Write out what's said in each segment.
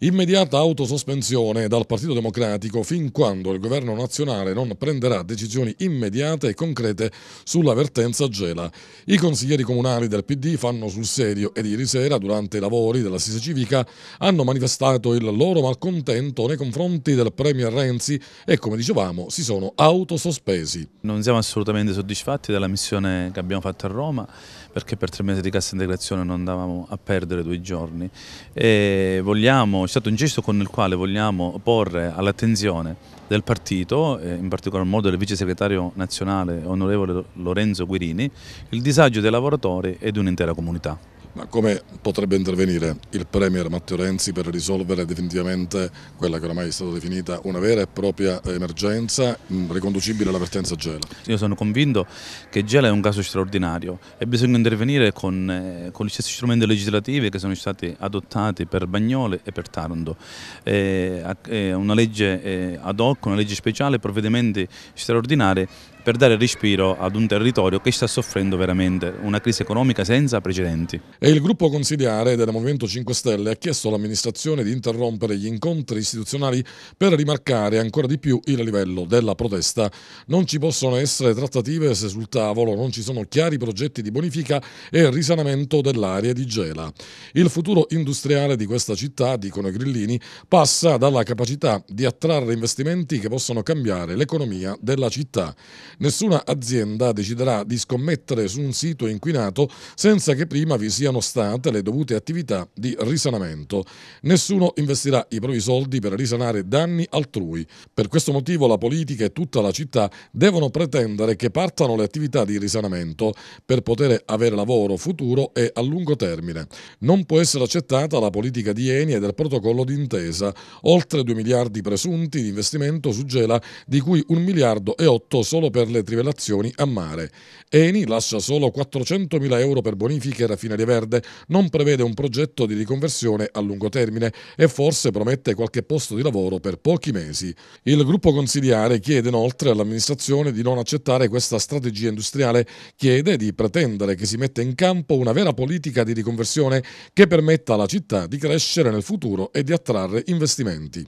Immediata autosospensione dal Partito Democratico fin quando il governo nazionale non prenderà decisioni immediate e concrete sulla vertenza Gela. I consiglieri comunali del PD fanno sul serio e ieri sera, durante i lavori dell'assise civica, hanno manifestato il loro malcontento nei confronti del Premier Renzi e, come dicevamo, si sono autosospesi. Non siamo assolutamente soddisfatti della missione che abbiamo fatto a Roma perché per tre mesi di cassa integrazione non andavamo a perdere due giorni e vogliamo è stato un gesto con il quale vogliamo porre all'attenzione del partito, eh, in particolar modo del vice segretario nazionale onorevole Lorenzo Guirini, il disagio dei lavoratori e di un'intera comunità. Ma come potrebbe intervenire il Premier Matteo Renzi per risolvere definitivamente quella che oramai è stata definita una vera e propria emergenza mm, riconducibile all'avvertenza Gela? Io sono convinto che Gela è un caso straordinario e bisogna intervenire con, eh, con gli stessi strumenti legislativi che sono stati adottati per Bagnole e per Taranto. Eh, è una legge eh, ad hoc, una legge speciale, provvedimenti straordinari per dare respiro ad un territorio che sta soffrendo veramente una crisi economica senza precedenti. E il gruppo consigliare del Movimento 5 Stelle ha chiesto all'amministrazione di interrompere gli incontri istituzionali per rimarcare ancora di più il livello della protesta. Non ci possono essere trattative se sul tavolo non ci sono chiari progetti di bonifica e risanamento dell'area di Gela. Il futuro industriale di questa città, dicono i grillini, passa dalla capacità di attrarre investimenti che possano cambiare l'economia della città. Nessuna azienda deciderà di scommettere su un sito inquinato senza che prima vi siano state le dovute attività di risanamento. Nessuno investirà i propri soldi per risanare danni altrui. Per questo motivo la politica e tutta la città devono pretendere che partano le attività di risanamento per poter avere lavoro futuro e a lungo termine. Non può essere accettata la politica di Eni e del protocollo d'intesa. Oltre 2 miliardi presunti di investimento su Gela, di cui 1 miliardo e 8 solo per per le trivelazioni a mare. Eni lascia solo 400.000 euro per bonifiche e raffineria verde, non prevede un progetto di riconversione a lungo termine e forse promette qualche posto di lavoro per pochi mesi. Il gruppo consigliare chiede inoltre all'amministrazione di non accettare questa strategia industriale, chiede di pretendere che si metta in campo una vera politica di riconversione che permetta alla città di crescere nel futuro e di attrarre investimenti.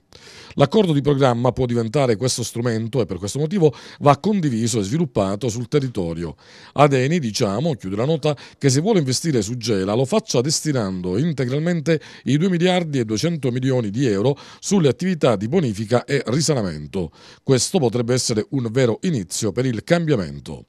L'accordo di programma può diventare questo strumento e per questo motivo va condiviso e sviluppato sul territorio. Adeni, diciamo, chiude la nota, che se vuole investire su Gela lo faccia destinando integralmente i 2 miliardi e 200 milioni di euro sulle attività di bonifica e risanamento. Questo potrebbe essere un vero inizio per il cambiamento.